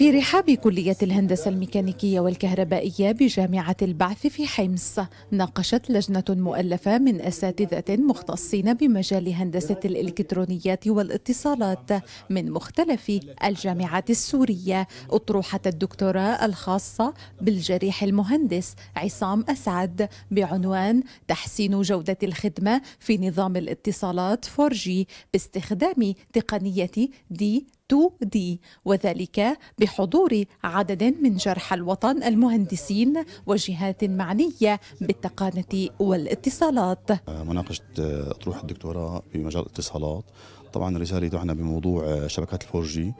في رحاب كلية الهندسة الميكانيكية والكهربائية بجامعة البعث في حمص ناقشت لجنة مؤلفة من أساتذة مختصين بمجال هندسة الإلكترونيات والاتصالات من مختلف الجامعات السورية أطروحة الدكتوراه الخاصة بالجريح المهندس عصام أسعد بعنوان تحسين جودة الخدمة في نظام الاتصالات 4G باستخدام تقنية دي 2D وذلك بحضور عدد من جرحى الوطن المهندسين وجهات معنية بالتقانة والاتصالات مناقشة آه، أطروح الدكتوراه في مجال الاتصالات طبعا رسالة احنا بموضوع آه، شبكات الفور جي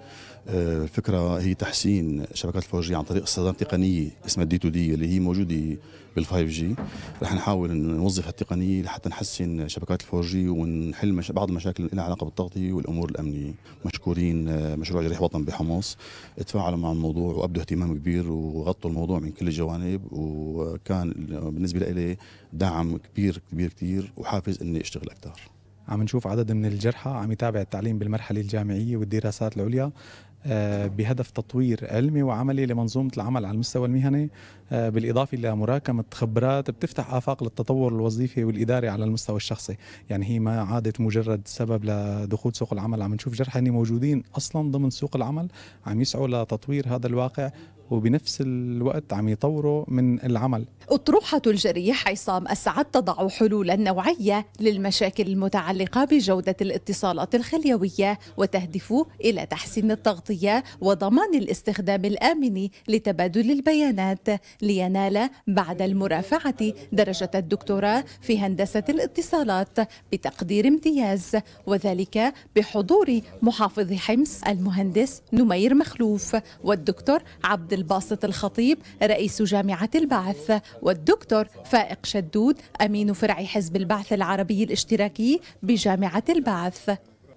الفكرة آه، هي تحسين شبكات الفور جي عن طريق استخدام تقنية اسمها الدي تو دي اللي هي موجودة بال5 جي رح نحاول نوظف هالتقنية لحتى نحسن شبكات الفور جي ونحل مش... بعض المشاكل اللي لها علاقة بالتغطية والأمور الأمنية مشكورين آه، مشروع جريح وطن بحمص تفاعلوا مع الموضوع وأبدوا اهتمام كبير وغطوا الموضوع من كل الجوانب وكان بالنسبة لي دعم كبير كبير كثير وحافز اني اشتغل اكثر عم نشوف عدد من الجرحى عم يتابع التعليم بالمرحلة الجامعية والدراسات العليا آه، بهدف تطوير علمي وعملي لمنظومة العمل على المستوى المهني آه، بالإضافة إلى مراكمة خبرات بتفتح آفاق للتطور الوظيفي والإداري على المستوى الشخصي يعني هي ما عادت مجرد سبب لدخول سوق العمل عم نشوف جرحى موجودين أصلا ضمن سوق العمل عم يسعوا لتطوير هذا الواقع وبنفس الوقت عم يطوروا من العمل أطروحة الجري عصام أسعد تضع حلولا نوعية للمشاكل المتعلقة بجودة الاتصالات الخليوية وتهدف إلى تحسين التغطية وضمان الاستخدام الآمن لتبادل البيانات لينال بعد المرافعة درجة الدكتوراه في هندسة الاتصالات بتقدير امتياز وذلك بحضور محافظ حمص المهندس نمير مخلوف والدكتور عبد الباسط الخطيب رئيس جامعة البعث والدكتور فائق شدود أمين فرع حزب البعث العربي الاشتراكي بجامعة البعث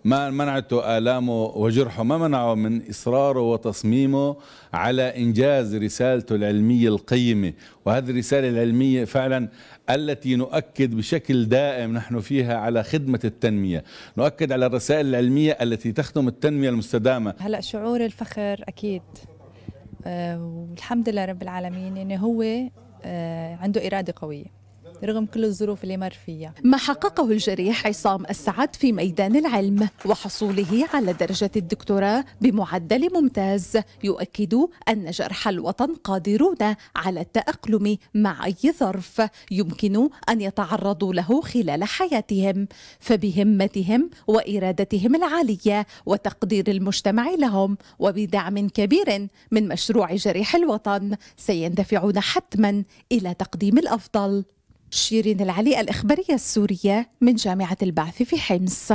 ما منعته آلامه وجرحه ما منعه من إصراره وتصميمه على إنجاز رسالته العلمية القيمة وهذه الرسالة العلمية فعلا التي نؤكد بشكل دائم نحن فيها على خدمة التنمية نؤكد على الرسائل العلمية التي تخدم التنمية المستدامة هلأ شعور الفخر أكيد آه، والحمد لله رب العالمين انه هو آه، عنده اراده قويه رغم كل الظروف اللي مر فيها ما حققه الجريح عصام السعد في ميدان العلم وحصوله على درجة الدكتوراه بمعدل ممتاز يؤكد أن جرح الوطن قادرون على التأقلم مع أي ظرف يمكن أن يتعرضوا له خلال حياتهم فبهمتهم وإرادتهم العالية وتقدير المجتمع لهم وبدعم كبير من مشروع جريح الوطن سيندفعون حتما إلى تقديم الأفضل شيرين العلي الإخبارية السورية من جامعة البعث في حمص